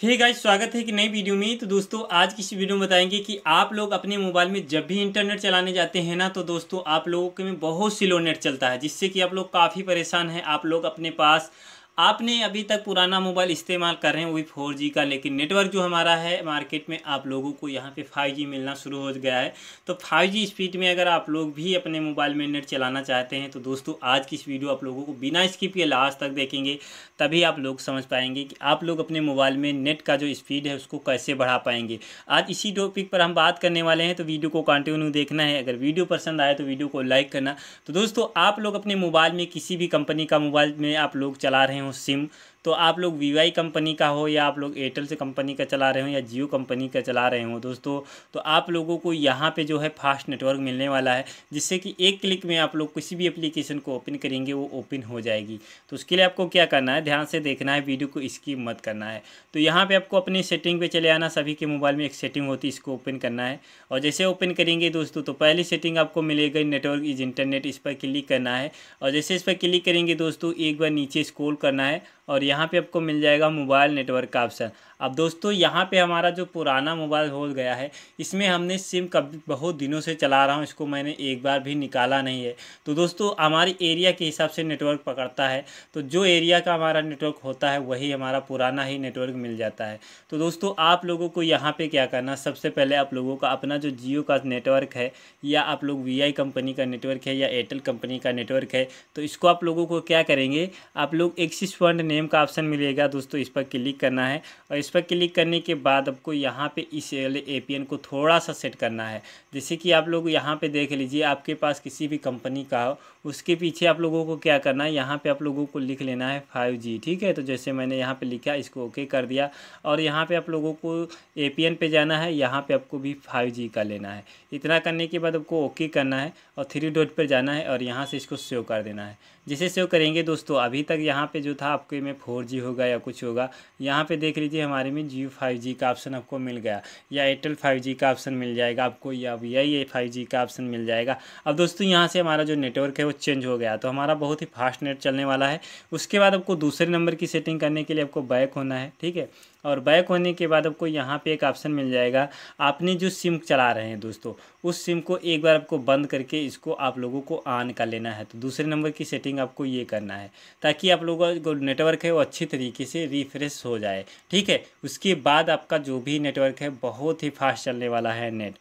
hey guys स्वागत है कि नई वीडियो में तो दोस्तों आज की इस वीडियो में बताएंगे कि आप लोग अपने मोबाइल में जब भी इंटरनेट चलाने जाते हैं ना तो दोस्तों आप लोगों के में बहुत स्लो नेट चलता है जिससे कि आप लोग काफ़ी परेशान हैं आप लोग अपने पास आपने अभी तक पुराना मोबाइल इस्तेमाल कर रहे हैं वो भी फोर जी का लेकिन नेटवर्क जो हमारा है मार्केट में आप लोगों को यहाँ पे फाइव जी मिलना शुरू हो गया है तो फाइव जी स्पीड में अगर आप लोग भी अपने मोबाइल में नेट चलाना चाहते हैं तो दोस्तों आज की इस वीडियो आप लोगों को बिना स्किप के लास्ट तक देखेंगे तभी आप लोग समझ पाएंगे कि आप लोग अपने मोबाइल में नेट का जो स्पीड है उसको कैसे बढ़ा पाएंगे आज इसी टॉपिक पर हम बात करने वाले हैं तो वीडियो को कंटिन्यू देखना है अगर वीडियो पसंद आए तो वीडियो को लाइक करना तो दोस्तों आप लोग अपने मोबाइल में किसी भी कंपनी का मोबाइल में आप लोग चला रहे हैं um sim तो आप लोग वीवाई कंपनी का हो या आप लोग एयरटेल से कंपनी का चला रहे हो या जियो कंपनी का चला रहे हो दोस्तों तो आप लोगों को यहाँ पे जो है फास्ट नेटवर्क मिलने वाला है जिससे कि एक क्लिक में आप लोग किसी भी एप्लीकेशन को ओपन करेंगे वो ओपन हो जाएगी तो उसके लिए आपको क्या करना है ध्यान से देखना है वीडियो को इसकी मत करना है तो यहाँ पर आपको अपनी सेटिंग पर चले आना सभी के मोबाइल में एक सेटिंग होती है इसको ओपन करना है और जैसे ओपन करेंगे दोस्तों तो पहली सेटिंग आपको मिलेगी नेटवर्क इज इंटरनेट इस पर क्लिक करना है और जैसे इस पर क्लिक करेंगे दोस्तों एक बार नीचे स्कोल करना है और यहाँ पे आपको मिल जाएगा मोबाइल नेटवर्क का ऑप्शन अब दोस्तों यहाँ पे हमारा जो पुराना मोबाइल हो गया है इसमें हमने सिम कब बहुत दिनों से चला रहा हूँ इसको मैंने एक बार भी निकाला नहीं है तो दोस्तों हमारी एरिया के हिसाब से नेटवर्क पकड़ता है तो जो एरिया का हमारा नेटवर्क होता है वही हमारा पुराना ही नेटवर्क मिल जाता है तो दोस्तों आप लोगों को यहाँ पर क्या करना सबसे पहले आप लोगों का अपना जो जियो का नेटवर्क है या आप लोग वी कंपनी का नेटवर्क है या एयरटेल कंपनी का नेटवर्क है तो इसको आप लोगों को क्या करेंगे आप लोग एक्सिस फंड नेम का ऑप्शन मिलेगा दोस्तों इस पर क्लिक करना है और इस पर क्लिक करने के बाद आपको यहाँ पे इस एपीएन को थोड़ा सा सेट करना है जैसे कि आप लोग यहाँ पे देख लीजिए आपके पास किसी भी कंपनी का उसके पीछे आप लोगों को क्या करना है यहाँ पे आप लोगों को लिख लेना है फाइव जी ठीक है तो जैसे मैंने यहाँ पे लिखा इसको ओके कर दिया और यहाँ पे आप लोगों को ए पी एन पे जाना है यहाँ पे आपको भी फाइव जी का लेना है इतना करने के बाद आपको ओके करना है और थ्री डॉट पर जाना है और यहाँ से इसको सेव कर देना है जिसे सेव करेंगे दोस्तों अभी तक यहाँ पर जो था आपके में फोर जी होगा या कुछ होगा यहाँ पर देख लीजिए हमारे में जियो फाइव जी का ऑप्शन आपको मिल गया या एयरटेल फाइव जी का ऑप्शन मिल जाएगा आपको या वी आई फाइव जी का ऑप्शन मिल जाएगा अब दोस्तों यहाँ से हमारा जो नेटवर्क है चेंज हो गया तो हमारा बहुत ही फास्ट नेट चलने वाला है उसके बाद आपको दूसरे नंबर की सेटिंग करने के लिए आपको बैक होना है ठीक है और बैक होने के बाद आपको यहाँ पे एक ऑप्शन मिल जाएगा आपने जो सिम चला रहे हैं दोस्तों उस सिम को एक बार आपको बंद करके इसको आप लोगों को ऑन कर लेना है तो दूसरे नंबर की सेटिंग आपको ये करना है ताकि आप लोगों का जो नेटवर्क है वो अच्छी तरीके से रिफ्रेश हो जाए ठीक है उसके बाद आपका जो भी नेटवर्क है बहुत ही फास्ट चलने वाला है नेट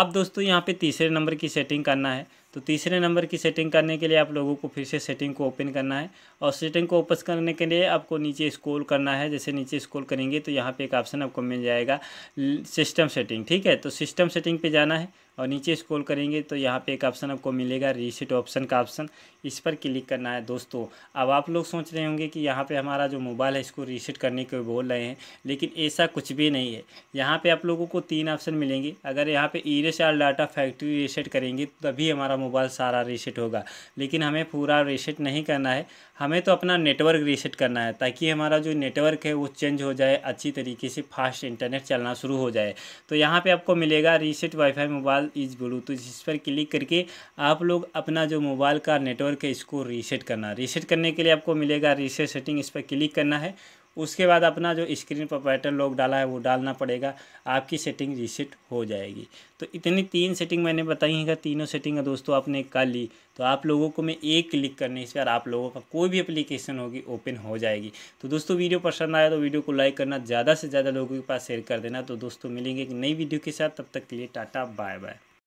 अब दोस्तों यहाँ पर तीसरे नंबर की सेटिंग करना है तो तीसरे नंबर की सेटिंग करने के लिए आप लोगों को फिर से सेटिंग को ओपन करना है और सेटिंग को ओपन करने के लिए आपको नीचे स्क्रॉल करना है जैसे नीचे स्क्रॉल करेंगे तो यहाँ पे एक ऑप्शन आपको मिल जाएगा सिस्टम सेटिंग ठीक है तो सिस्टम सेटिंग पे जाना है और नीचे स्क्रॉल करेंगे तो यहाँ पे एक ऑप्शन आपको मिलेगा रीसेट ऑप्शन का ऑप्शन इस पर क्लिक करना है दोस्तों अब आप लोग सोच रहे होंगे कि यहाँ पे हमारा जो मोबाइल है इसको रीसेट करने के बोल रहे हैं लेकिन ऐसा कुछ भी नहीं है यहाँ पे आप लोगों को तीन ऑप्शन मिलेंगे अगर यहाँ पे ईरेस या डाटा फैक्ट्री रीसेट करेंगे तभी हमारा मोबाइल सारा रीसेट होगा लेकिन हमें पूरा रीसेट नहीं करना है हमें तो अपना नेटवर्क रीसेट करना है ताकि हमारा जो नेटवर्क है वो चेंज हो जाए अच्छी तरीके से फास्ट इंटरनेट चलना शुरू हो जाए तो यहाँ पर आपको मिलेगा reset wifi mobile is Bluetooth इस पर क्लिक करके आप लोग अपना जो मोबाइल का नेटवर्क करके इसको रीसेट करना है रीसेट करने के लिए आपको मिलेगा रीसेट सेटिंग इस पर क्लिक करना है उसके बाद अपना जो स्क्रीन पर पैटर्न लॉक डाला है वो डालना पड़ेगा आपकी सेटिंग रीसेट हो जाएगी तो इतनी तीन सेटिंग मैंने बताई हैं तीनों सेटिंग दोस्तों आपने कर ली तो आप लोगों को मैं एक क्लिक करने इस पर आप लोगों का कोई भी एप्लीकेशन होगी ओपन हो जाएगी तो दोस्तों वीडियो पसंद आया तो वीडियो को लाइक करना ज़्यादा से ज़्यादा लोगों के पास शेयर कर देना तो दोस्तों मिलेंगे एक नई वीडियो के साथ तब तक के लिए टाटा बाय बाय